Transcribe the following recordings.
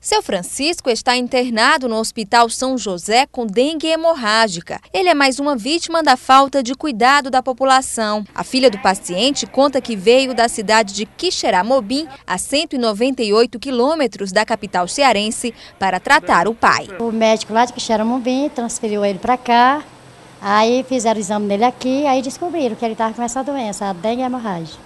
Seu Francisco está internado no Hospital São José com dengue hemorrágica. Ele é mais uma vítima da falta de cuidado da população. A filha do paciente conta que veio da cidade de Quixeramobim, a 198 quilômetros da capital cearense, para tratar o pai. O médico lá de Quixeramobim transferiu ele para cá. Aí fizeram o exame dele aqui, aí descobriram que ele estava com essa doença, a dengue hemorrágica.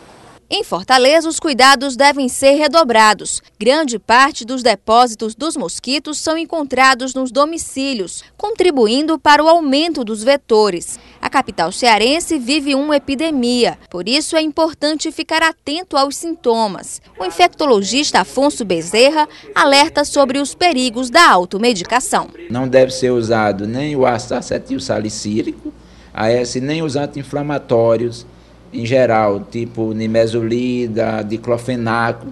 Em Fortaleza, os cuidados devem ser redobrados. Grande parte dos depósitos dos mosquitos são encontrados nos domicílios, contribuindo para o aumento dos vetores. A capital cearense vive uma epidemia, por isso é importante ficar atento aos sintomas. O infectologista Afonso Bezerra alerta sobre os perigos da automedicação. Não deve ser usado nem o ácido acetil salicílico, AS, nem os anti-inflamatórios, em geral, tipo nimesulida, diclofenaco,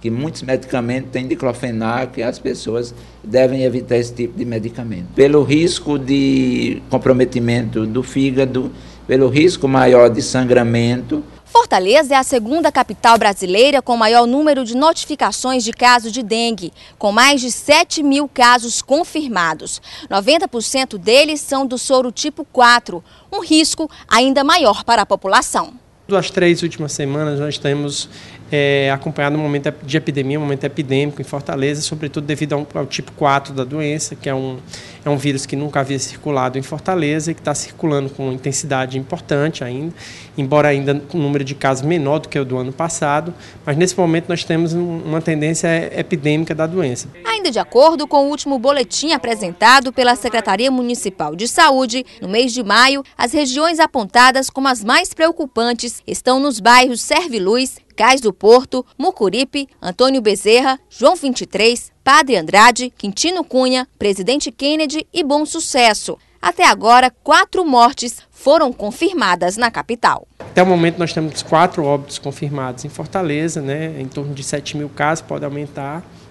que muitos medicamentos têm diclofenaco e as pessoas devem evitar esse tipo de medicamento. Pelo risco de comprometimento do fígado, pelo risco maior de sangramento. Fortaleza é a segunda capital brasileira com maior número de notificações de casos de dengue, com mais de 7 mil casos confirmados. 90% deles são do soro tipo 4, um risco ainda maior para a população das três últimas semanas, nós temos é, acompanhado um momento de epidemia, um momento epidêmico em Fortaleza, sobretudo devido ao tipo 4 da doença, que é um, é um vírus que nunca havia circulado em Fortaleza e que está circulando com intensidade importante ainda, embora ainda com um número de casos menor do que o do ano passado, mas nesse momento nós temos um, uma tendência epidêmica da doença. Ainda de acordo com o último boletim apresentado pela Secretaria Municipal de Saúde, no mês de maio, as regiões apontadas como as mais preocupantes estão nos bairros Serviluz, Cais do Porto, Mucuripe, Antônio Bezerra, João 23, Padre Andrade, Quintino Cunha, Presidente Kennedy e Bom Sucesso. Até agora, quatro mortes foram confirmadas na capital. Até o momento nós temos quatro óbitos confirmados em Fortaleza, né? em torno de 7 mil casos, pode aumentar.